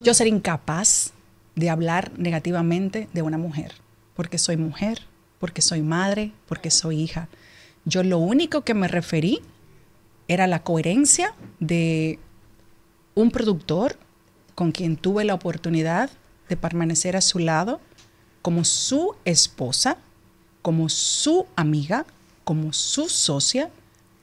Yo seré incapaz de hablar negativamente de una mujer, porque soy mujer, porque soy madre, porque soy hija. Yo lo único que me referí era la coherencia de un productor con quien tuve la oportunidad de permanecer a su lado como su esposa, como su amiga, como su socia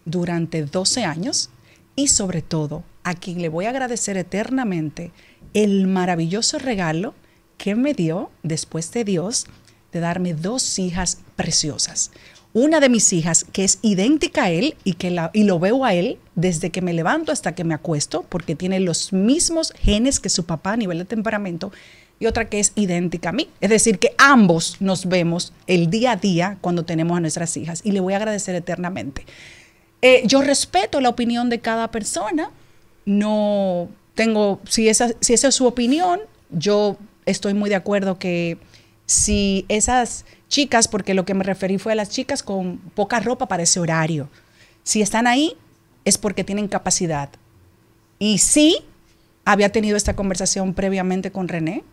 durante 12 años y sobre todo a quien le voy a agradecer eternamente el maravilloso regalo que me dio después de Dios de darme dos hijas preciosas. Una de mis hijas que es idéntica a él y que la, y lo veo a él desde que me levanto hasta que me acuesto porque tiene los mismos genes que su papá a nivel de temperamento y otra que es idéntica a mí. Es decir, que ambos nos vemos el día a día cuando tenemos a nuestras hijas y le voy a agradecer eternamente. Eh, yo respeto la opinión de cada persona, no tengo, si esa, si esa es su opinión, yo estoy muy de acuerdo que si esas chicas, porque lo que me referí fue a las chicas con poca ropa para ese horario, si están ahí es porque tienen capacidad. Y sí, había tenido esta conversación previamente con René,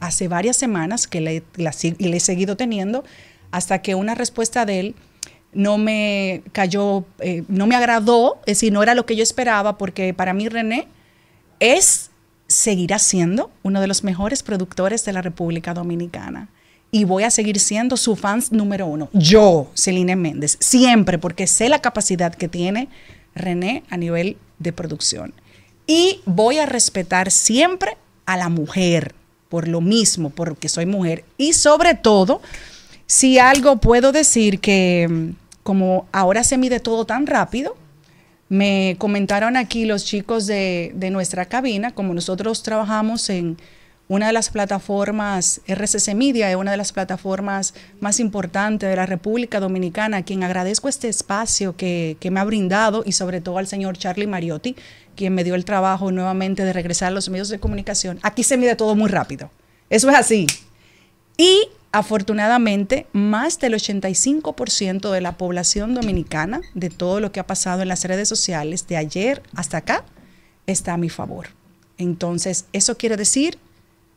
hace varias semanas que la, le he seguido teniendo, hasta que una respuesta de él no me cayó, eh, no me agradó, es decir, no era lo que yo esperaba, porque para mí René es, seguirá siendo uno de los mejores productores de la República Dominicana. Y voy a seguir siendo su fan número uno. Yo, Celine Méndez, siempre, porque sé la capacidad que tiene René a nivel de producción. Y voy a respetar siempre a la mujer, por lo mismo, porque soy mujer. Y sobre todo, si algo puedo decir que mm, como ahora se mide todo tan rápido, me comentaron aquí los chicos de, de nuestra cabina, como nosotros trabajamos en una de las plataformas, RCC Media es una de las plataformas más importantes de la República Dominicana, a quien agradezco este espacio que, que, me ha brindado y sobre todo al señor Charlie Mariotti, quien me dio el trabajo nuevamente de regresar a los medios de comunicación. Aquí se mide todo muy rápido. Eso es así. Y Afortunadamente, más del 85% de la población dominicana, de todo lo que ha pasado en las redes sociales de ayer hasta acá, está a mi favor. Entonces, eso quiere decir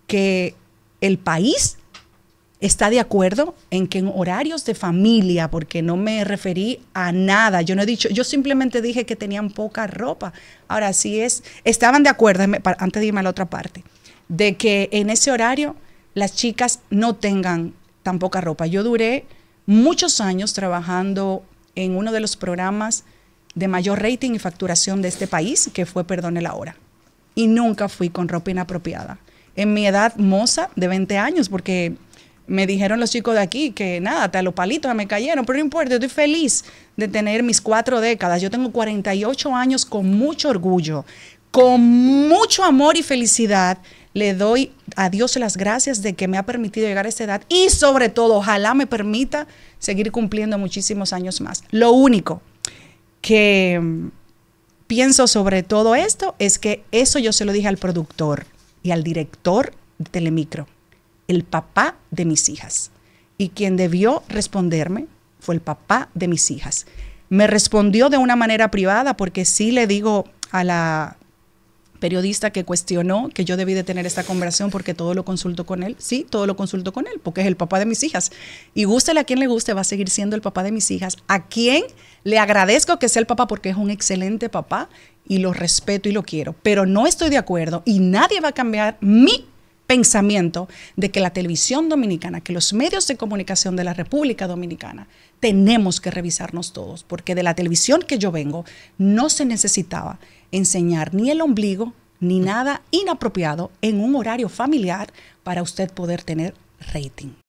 que el país está de acuerdo en que en horarios de familia, porque no me referí a nada, yo no he dicho, yo simplemente dije que tenían poca ropa. Ahora sí es, estaban de acuerdo, antes de irme a la otra parte, de que en ese horario las chicas no tengan tan poca ropa. Yo duré muchos años trabajando en uno de los programas de mayor rating y facturación de este país, que fue Perdone la Hora. Y nunca fui con ropa inapropiada. En mi edad moza de 20 años, porque me dijeron los chicos de aquí que nada, te los palitos me cayeron, pero no importa, yo estoy feliz de tener mis cuatro décadas. Yo tengo 48 años con mucho orgullo, con mucho amor y felicidad le doy a Dios las gracias de que me ha permitido llegar a esta edad y sobre todo, ojalá me permita seguir cumpliendo muchísimos años más. Lo único que mm, pienso sobre todo esto es que eso yo se lo dije al productor y al director de Telemicro, el papá de mis hijas. Y quien debió responderme fue el papá de mis hijas. Me respondió de una manera privada porque sí le digo a la periodista que cuestionó que yo debí de tener esta conversación porque todo lo consulto con él. Sí, todo lo consulto con él porque es el papá de mis hijas. Y gústele a quien le guste, va a seguir siendo el papá de mis hijas. A quien le agradezco que sea el papá porque es un excelente papá y lo respeto y lo quiero. Pero no estoy de acuerdo y nadie va a cambiar mi pensamiento de que la televisión dominicana, que los medios de comunicación de la República Dominicana, tenemos que revisarnos todos, porque de la televisión que yo vengo no se necesitaba enseñar ni el ombligo ni nada inapropiado en un horario familiar para usted poder tener rating.